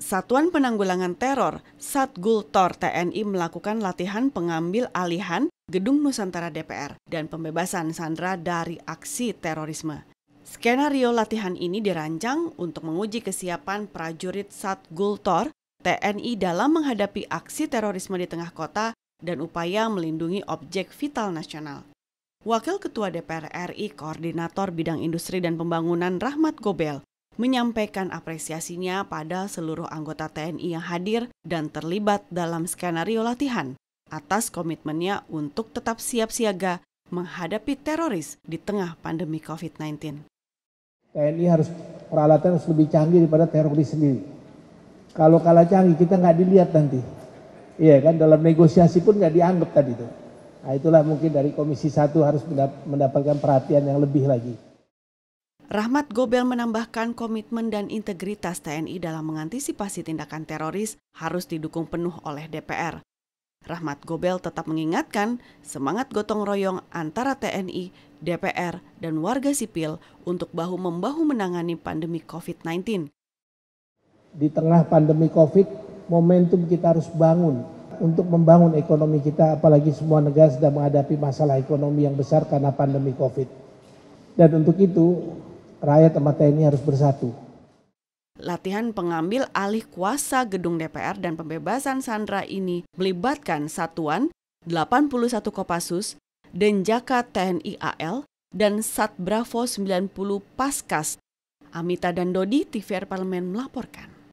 Satuan Penanggulangan Teror Satgul Tor TNI melakukan latihan pengambil alihan Gedung Nusantara DPR dan pembebasan Sandra dari aksi terorisme. Skenario latihan ini dirancang untuk menguji kesiapan prajurit Satgul Tor TNI dalam menghadapi aksi terorisme di tengah kota dan upaya melindungi objek vital nasional. Wakil Ketua DPR RI Koordinator Bidang Industri dan Pembangunan Rahmat Gobel menyampaikan apresiasinya pada seluruh anggota TNI yang hadir dan terlibat dalam skenario latihan atas komitmennya untuk tetap siap siaga menghadapi teroris di tengah pandemi COVID-19. TNI harus peralatan harus lebih canggih daripada teroris sendiri. Kalau kalah canggih kita nggak dilihat nanti. Iya kan dalam negosiasi pun nggak dianggap tadi itu. Nah itulah mungkin dari Komisi 1 harus mendapatkan perhatian yang lebih lagi. Rahmat Gobel menambahkan komitmen dan integritas TNI dalam mengantisipasi tindakan teroris harus didukung penuh oleh DPR. Rahmat Gobel tetap mengingatkan semangat gotong royong antara TNI, DPR, dan warga sipil untuk bahu-membahu menangani pandemi COVID-19. Di tengah pandemi COVID, momentum kita harus bangun untuk membangun ekonomi kita apalagi semua negara sedang menghadapi masalah ekonomi yang besar karena pandemi Covid. Dan untuk itu rakyat sama TNI harus bersatu. Latihan pengambil alih kuasa gedung DPR dan pembebasan sandra ini melibatkan satuan 81 Kopassus, Denjaka TNI AL, dan Sat Bravo 90 Paskas. Amita dan Dodi, TVR Parlemen melaporkan.